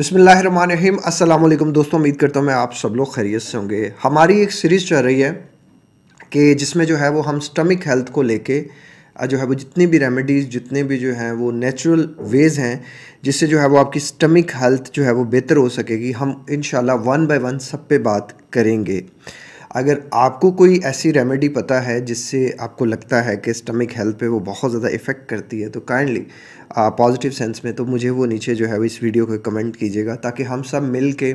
अस्सलाम वालेकुम दोस्तों उम्मीद करता हूँ मैं आप सब लोग खैरियत से होंगे हमारी एक सीरीज़ चल रही है कि जिसमें जो है वो हम स्टमिक हेल्थ को लेके जो है वो जितनी भी रेमेडीज़ जितने भी जो हैं वो नेचुरल वेज़ हैं जिससे जो है वो आपकी स्टमिक हेल्थ जो है वो बेहतर हो सकेगी हम इन वन बाई वन सब पे बात करेंगे अगर आपको कोई ऐसी रेमेडी पता है जिससे आपको लगता है कि स्टमक हेल्थ पे वो बहुत ज़्यादा इफ़ेक्ट करती है तो काइंडली पॉजिटिव सेंस में तो मुझे वो नीचे जो है वो इस वीडियो को कमेंट कीजिएगा ताकि हम सब मिल के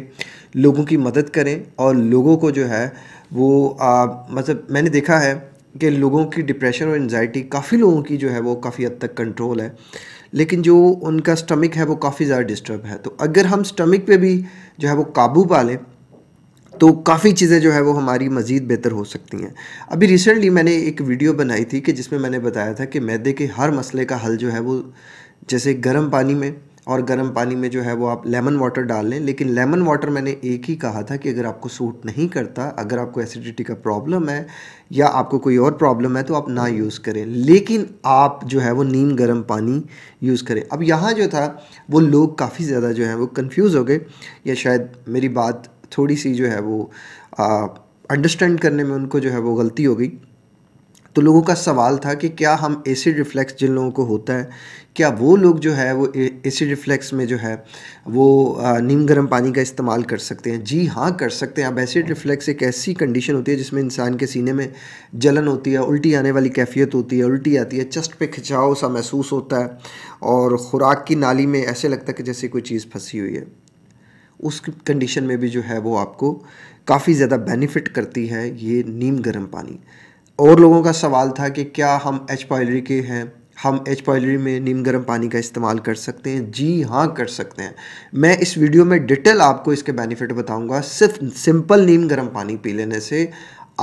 लोगों की मदद करें और लोगों को जो है वो आ, मतलब मैंने देखा है कि लोगों की डिप्रेशन और एनजाइटी काफ़ी लोगों की जो है वो काफ़ी हद तक कंट्रोल है लेकिन जो उनका स्टमक है वो काफ़ी ज़्यादा डिस्टर्ब है तो अगर हम स्टमक पे भी जो है वो काबू पा लें तो काफ़ी चीज़ें जो है वो हमारी मज़ीद बेहतर हो सकती हैं अभी रिसेंटली मैंने एक वीडियो बनाई थी कि जिसमें मैंने बताया था कि मैदे के हर मसले का हल जो है वो जैसे गर्म पानी में और गर्म पानी में जो है वो आप लेमन वाटर डाल लें लेकिन लेमन वाटर मैंने एक ही कहा था कि अगर आपको सूट नहीं करता अगर आपको एसिडिटी का प्रॉब्लम है या आपको कोई और प्रॉब्लम है तो आप ना यूज़ करें लेकिन आप जो है वो नीम गर्म पानी यूज़ करें अब यहाँ जो था वो लोग काफ़ी ज़्यादा जो है वो कन्फ्यूज़ हो गए या शायद मेरी बात थोड़ी सी जो है वो अंडरस्टैंड करने में उनको जो है वो गलती हो गई तो लोगों का सवाल था कि क्या हम एसिड रिफ्लेक्स जिन लोगों को होता है क्या वो लोग जो है वो एसिड रिफ्लेक्स में जो है वो नीम गर्म पानी का इस्तेमाल कर सकते हैं जी हाँ कर सकते हैं अब एसिड रिफ्लेक्स एक ऐसी कंडीशन होती है जिसमें इंसान के सीने में जलन होती है उल्टी आने वाली कैफियत होती है उल्टी आती है चस्ट पे खिंचाव सा महसूस होता है और ख़ुराक की नाली में ऐसे लगता है कि जैसे कोई चीज़ फंसी हुई है उस कंडीशन में भी जो है वो आपको काफ़ी ज़्यादा बेनिफिट करती है ये नीम गर्म पानी और लोगों का सवाल था कि क्या हम एच पॉयलरी के हैं हम एच पॉयलरी में नीम गर्म पानी का इस्तेमाल कर सकते हैं जी हाँ कर सकते हैं मैं इस वीडियो में डिटेल आपको इसके बेनिफिट बताऊंगा सिर्फ सिंपल नीम गर्म पानी पी लेने से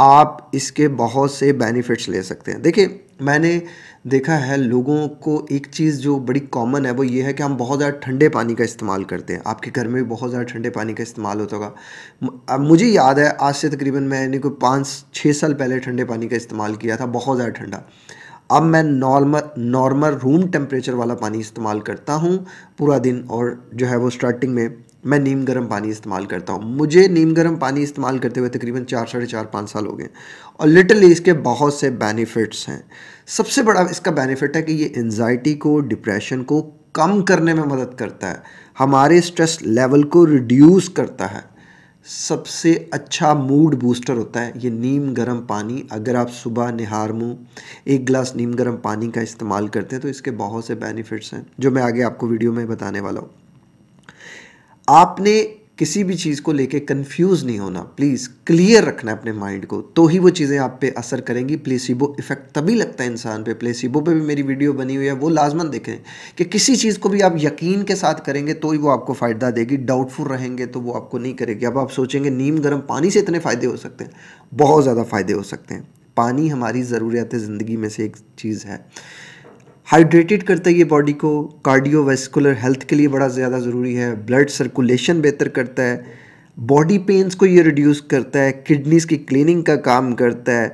आप इसके बहुत से बेनिफिट्स ले सकते हैं देखिए मैंने देखा है लोगों को एक चीज़ जो बड़ी कॉमन है वो ये है कि हम बहुत ज़्यादा ठंडे पानी का इस्तेमाल करते हैं आपके घर में भी बहुत ज़्यादा ठंडे पानी का इस्तेमाल होता होगा मुझे याद है आज से तकरीबन मैंने कोई पाँच छः साल पहले ठंडे पानी का इस्तेमाल किया था बहुत ज़्यादा ठंडा अब मैं नॉर्मल नॉर्मल रूम टेम्परेचर वाला पानी इस्तेमाल करता हूँ पूरा दिन और जो है वो स्टार्टिंग में मैं नीम गर्म पानी इस्तेमाल करता हूँ मुझे नीम गर्म पानी इस्तेमाल करते हुए तकरीबन चार साढ़े चार पाँच साल हो गए और लिटरली इसके बहुत से बेनिफिट्स हैं सबसे बड़ा इसका बेनिफिट है कि ये एनजाइटी को डिप्रेशन को कम करने में मदद करता है हमारे स्ट्रेस लेवल को रिड्यूस करता है सबसे अच्छा मूड बूस्टर होता है ये नीम गर्म पानी अगर आप सुबह निहार मुँह एक गिलास नीम गर्म पानी का इस्तेमाल करते हैं तो इसके बहुत से बेनिफिट्स हैं जो मैं आगे आपको वीडियो में बताने वाला हूँ आपने किसी भी चीज़ को लेके कंफ्यूज नहीं होना प्लीज़ क्लियर रखना अपने माइंड को तो ही वो चीज़ें आप पे असर करेंगी प्लेसिबो इफेक्ट तभी लगता है इंसान पे प्लेसिबो पे भी मेरी वीडियो बनी हुई है वो लाजमन देखें कि किसी चीज़ को भी आप यकीन के साथ करेंगे तो ही वो आपको फ़ायदा देगी डाउटफुल रहेंगे तो वो आपको नहीं करेगी अब आप सोचेंगे नीम गर्म पानी से इतने फ़ायदे हो सकते हैं बहुत ज़्यादा फ़ायदे हो सकते हैं पानी हमारी ज़रूरियात ज़िंदगी में से एक चीज़ है हाइड्रेटेड करता है ये बॉडी को कार्डियोवेस्कुलर हेल्थ के लिए बड़ा ज़्यादा ज़रूरी है ब्लड सर्कुलेशन बेहतर करता है बॉडी पेन्स को ये रिड्यूस करता है किडनीज़ की क्लीनिंग का काम करता है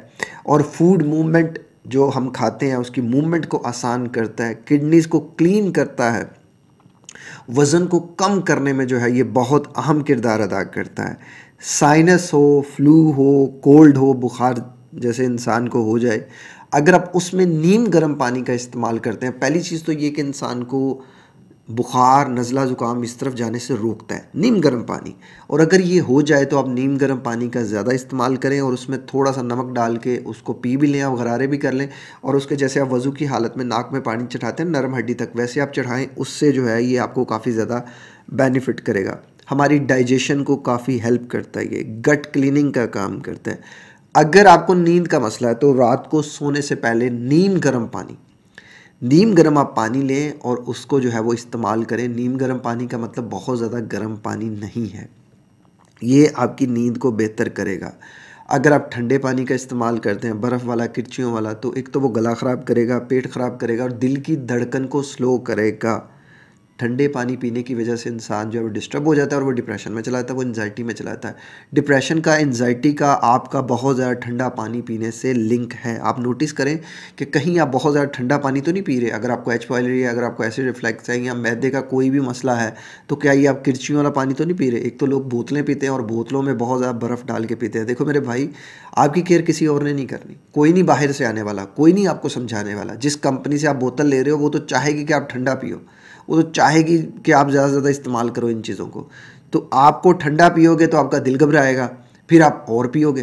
और फूड मूवमेंट जो हम खाते हैं उसकी मूवमेंट को आसान करता है किडनीज़ को क्लीन करता है वज़न को कम करने में जो है ये बहुत अहम किरदार अदा करता है साइनस हो फ्लू हो कोल्ड हो बुखार जैसे इंसान को हो जाए अगर आप उसमें नीम गर्म पानी का इस्तेमाल करते हैं पहली चीज़ तो ये कि इंसान को बुखार नज़ला ज़ुकाम इस तरफ जाने से रोकता है नीम गर्म पानी और अगर ये हो जाए तो आप नीम गर्म पानी का ज़्यादा इस्तेमाल करें और उसमें थोड़ा सा नमक डाल के उसको पी भी लें आप गरारे भी कर लें और उसके जैसे आप वज़ू की हालत में नाक में पानी चढ़ाते हैं नरम हड्डी तक वैसे आप चढ़ाएँ उससे जो है ये आपको काफ़ी ज़्यादा बेनिफिट करेगा हमारी डाइजेशन को काफ़ी हेल्प करता है ये गट क्लिनिंग का काम करता है अगर आपको नींद का मसला है तो रात को सोने से पहले नीम गर्म पानी नीम गर्म आप पानी लें और उसको जो है वो इस्तेमाल करें नीम गर्म पानी का मतलब बहुत ज़्यादा गर्म पानी नहीं है ये आपकी नींद को बेहतर करेगा अगर आप ठंडे पानी का इस्तेमाल करते हैं बर्फ़ वाला किरचियों वाला तो एक तो वो गला ख़राब करेगा पेट ख़राब करेगा और दिल की धड़कन को स्लो करेगा ठंडे पानी पीने की वजह से इंसान जो है वो डिस्टर्ब हो जाता है और वो डिप्रेशन में चला जाता है वो एनजाइटी में चला जाता है डिप्रेशन का एनजाइटी का आपका बहुत ज़्यादा ठंडा पानी पीने से लिंक है आप नोटिस करें कि कहीं आप बहुत ज़्यादा ठंडा पानी तो नहीं पी रहे अगर आपको एच पॉलरी है अगर आपको एसिड रिफ्लैक्स है या मैदे का कोई भी मसला है तो क्या ये आप किर्चियों वाला पानी तो नहीं पी रहे एक तो लोग बोतलें पीते हैं और बोतलों में बहुत ज़्यादा बर्फ़ डाल के पीते हैं देखो मेरे भाई आपकी केयर किसी और ने नहीं करनी कोई नहीं बाहर से आने वाला कोई नहीं आपको समझाने वाला जिस कंपनी से आप बोतल ले रहे हो वो तो चाहेगी कि आप ठंडा पियो वो तो चाहेगी कि आप ज़्यादा से ज़्यादा इस्तेमाल करो इन चीज़ों को तो आपको ठंडा पियोगे तो आपका दिल घबराएगा फिर आप और पियोगे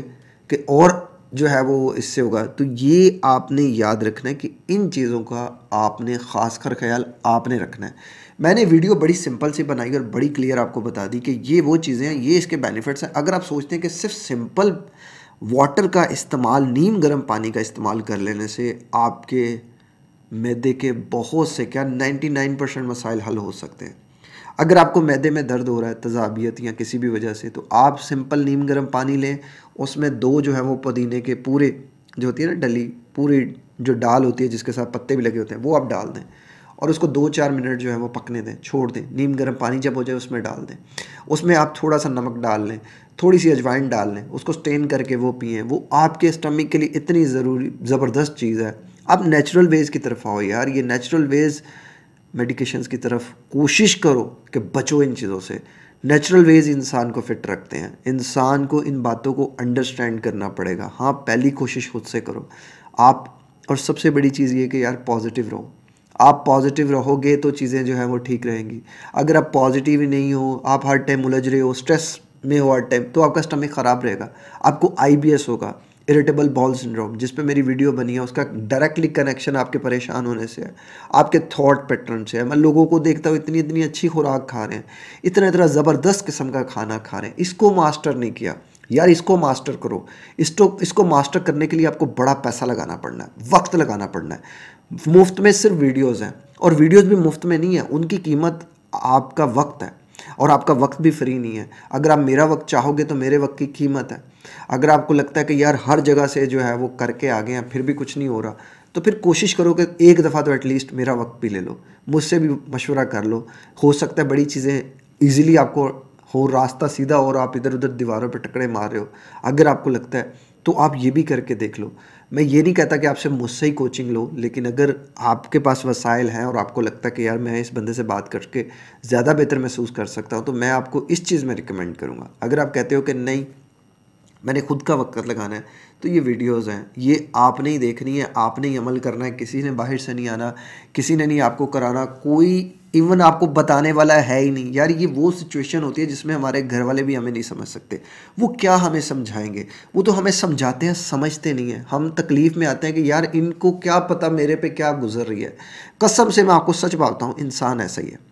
कि और जो है वो इससे होगा तो ये आपने याद रखना है कि इन चीज़ों का आपने ख़ास कर ख्याल आपने रखना है मैंने वीडियो बड़ी सिंपल सी बनाई और बड़ी क्लियर आपको बता दी कि ये वो चीज़ें हैं ये इसके बेनिफिट्स हैं अगर आप सोचते हैं कि सिर्फ सिंपल वाटर का इस्तेमाल नीम गर्म पानी का इस्तेमाल कर लेने से आपके मैदे के बहुत से क्या 99 परसेंट मसाइल हल हो सकते हैं अगर आपको मैदे में दर्द हो रहा है तजाबियत या किसी भी वजह से तो आप सिंपल नीम गर्म पानी लें उसमें दो जो है वो पुदीने के पूरे जो होती है ना डली पूरी जो डाल होती है जिसके साथ पत्ते भी लगे होते हैं वो आप डाल दें और उसको दो चार मिनट जो है वो पकने दें छोड़ दें नीम गर्म पानी जब हो जाए उसमें डाल दें उसमें आप थोड़ा सा नमक डाल लें थोड़ी सी अजवाइन डाल लें उसको स्टेन करके वो पिए वो आपके स्टमिक के लिए इतनी ज़रूरी ज़बरदस्त चीज़ है अब नेचुरल वेज़ की तरफ आओ यार ये नेचुरल वेज़ मेडिकेशंस की तरफ कोशिश करो कि बचो इन चीज़ों से नेचुरल वेज़ इंसान को फिट रखते हैं इंसान को इन बातों को अंडरस्टैंड करना पड़ेगा हाँ पहली कोशिश खुद से करो आप और सबसे बड़ी चीज़ ये कि यार पॉजिटिव रहो आप पॉजिटिव रहोगे तो चीज़ें जो हैं वो ठीक रहेंगी अगर आप पॉजिटिव ही नहीं हो आप हर टाइम उलझ रहे हो स्ट्रेस में हो हर टाइम तो आपका स्टमक ख़राब रहेगा आपको आई होगा इरिटेबल बॉल सिंड्रोम जिस पे मेरी वीडियो बनी है उसका डायरेक्टली कनेक्शन आपके परेशान होने से है आपके थॉट पैटर्न से है मैं लोगों को देखता हूँ इतनी इतनी अच्छी खुराक खा रहे हैं इतना इतना ज़बरदस्त किस्म का खाना खा रहे हैं इसको मास्टर नहीं किया यार इसको मास्टर करो इसको इसको मास्टर करने के लिए आपको बड़ा पैसा लगाना पड़ना है वक्त लगाना पड़ना है मुफ्त में सिर्फ वीडियोज़ हैं और वीडियोज़ भी मुफ्त में नहीं है उनकी कीमत आपका वक्त है और आपका वक्त भी फ्री नहीं है अगर आप मेरा वक्त चाहोगे तो मेरे वक्त की कीमत है अगर आपको लगता है कि यार हर जगह से जो है वो करके आ गए हैं फिर भी कुछ नहीं हो रहा तो फिर कोशिश करो कि एक दफ़ा तो एटलीस्ट मेरा वक्त भी ले लो मुझसे भी मशवरा कर लो हो सकता है बड़ी चीज़ें ईजिली आपको हो रास्ता सीधा और आप इधर उधर दीवारों पर टकरे मार रहे हो अगर आपको लगता है तो आप ये भी करके देख लो मैं ये नहीं कहता कि आपसे मुझसे ही कोचिंग लो लेकिन अगर आपके पास वसाइल हैं और आपको लगता है कि यार मैं इस बंदे से बात करके ज़्यादा बेहतर महसूस कर सकता हूँ तो मैं आपको इस चीज़ में रिकमेंड करूँगा अगर आप कहते हो कि नहीं मैंने खुद का वक्त लगाना है तो ये वीडियोस हैं ये आपने ही देखनी है आपने ही अमल करना है किसी ने बाहर से नहीं आना किसी ने नहीं आपको कराना कोई इवन आपको बताने वाला है ही नहीं यार ये वो सिचुएशन होती है जिसमें हमारे घर वाले भी हमें नहीं समझ सकते वो क्या हमें समझाएंगे वो तो हमें समझाते हैं समझते नहीं हैं हम तकलीफ़ में आते हैं कि यार इनको क्या पता मेरे पे क्या गुजर रही है कसम से मैं आपको सच बताता हूँ इंसान ऐसा ही है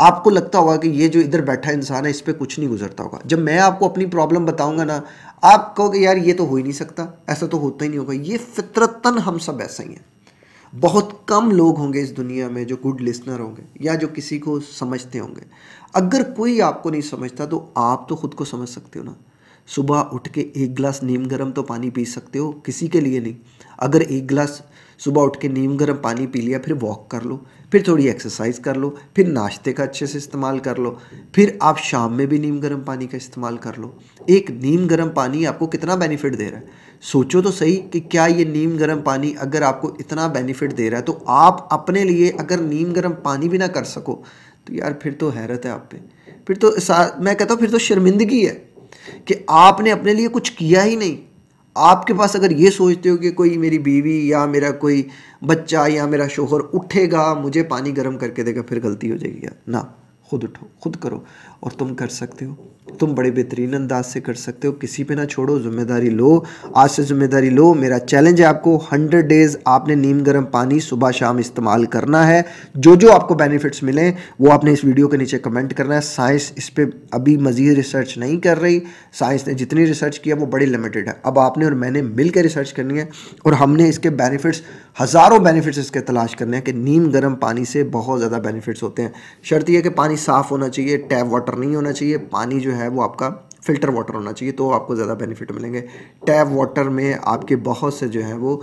आपको लगता होगा कि ये जो इधर बैठा इंसान है इस पर कुछ नहीं गुजरता होगा जब मैं आपको अपनी प्रॉब्लम बताऊंगा ना आप कहोगे यार ये तो हो ही नहीं सकता ऐसा तो होता ही नहीं होगा ये फितरतन हम सब ऐसा ही हैं बहुत कम लोग होंगे इस दुनिया में जो गुड लिसनर होंगे या जो किसी को समझते होंगे अगर कोई आपको नहीं समझता तो आप तो खुद को समझ सकते हो ना सुबह उठ के एक गिलास नीम गर्म तो पानी पी सकते हो किसी के लिए नहीं अगर एक गिलास सुबह उठ के नीम गर्म पानी पी लिया फिर वॉक कर लो फिर थोड़ी एक्सरसाइज कर लो फिर नाश्ते का अच्छे से इस्तेमाल कर लो फिर आप शाम में भी नीम गर्म पानी का इस्तेमाल कर लो एक नीम गर्म पानी आपको कितना बेनिफिट दे रहा है सोचो तो सही कि क्या ये नीम गर्म पानी अगर आपको इतना बेनिफिट दे रहा है तो आप अपने लिए अगर नीम गर्म पानी भी ना कर सको तो यार फिर तो हैरत है आप पे फिर तो मैं कहता हूँ फिर तो शर्मिंदगी है कि आपने अपने लिए कुछ किया ही नहीं आपके पास अगर ये सोचते हो कि कोई मेरी बीवी या मेरा कोई बच्चा या मेरा शोहर उठेगा मुझे पानी गर्म करके देगा फिर गलती हो जाएगी ना खुद उठो खुद करो और तुम कर सकते हो तुम बड़े बेहतरीन अंदाज से कर सकते हो किसी पे ना छोड़ो जिम्मेदारी लो आज से जिम्मेदारी लो मेरा चैलेंज है आपको हंड्रेड डेज़ आपने नीम गर्म पानी सुबह शाम इस्तेमाल करना है जो जो आपको बेनिफिट्स मिले वो आपने इस वीडियो के नीचे कमेंट करना है साइंस इस पर अभी मज़ीद रिसर्च नहीं कर रही साइंस ने जितनी रिसर्च किया वो बड़ी लिमिटेड है अब आपने और मैंने मिल रिसर्च करनी है और हमने इसके बेनिफिट्स हज़ारों बेनिफिट्स इसके तलाश करने हैं कि नीम गर्म पानी से बहुत ज़्यादा बेनिफिट्स होते हैं शर्त यह कि पानी साफ़ होना चाहिए टैप वाटर वाटर नहीं होना चाहिए पानी जो है वो आपका फ़िल्टर वाटर होना चाहिए तो आपको ज़्यादा बेनिफिट मिलेंगे टैप वाटर में आपके बहुत से जो है वो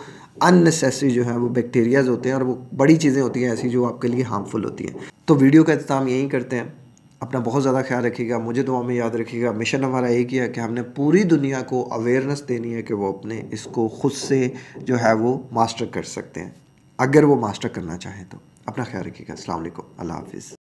अननेसेसरी जो है वो बैक्टीरियाज़ होते हैं और वो बड़ी चीज़ें होती हैं ऐसी जो आपके लिए हार्मफुल होती हैं तो वीडियो का इंतजाम यहीं करते हैं अपना बहुत ज़्यादा ख्याल रखिएगा मुझे तो हमें याद रखिएगा मिशन हमारा यही किया कि हमने पूरी दुनिया को अवेयरनेस देनी है कि वो अपने इसको खुद से जो है वो मास्टर कर सकते हैं अगर वो मास्टर करना चाहें तो अपना ख्याल रखिएगा अल्लाह हाफिज़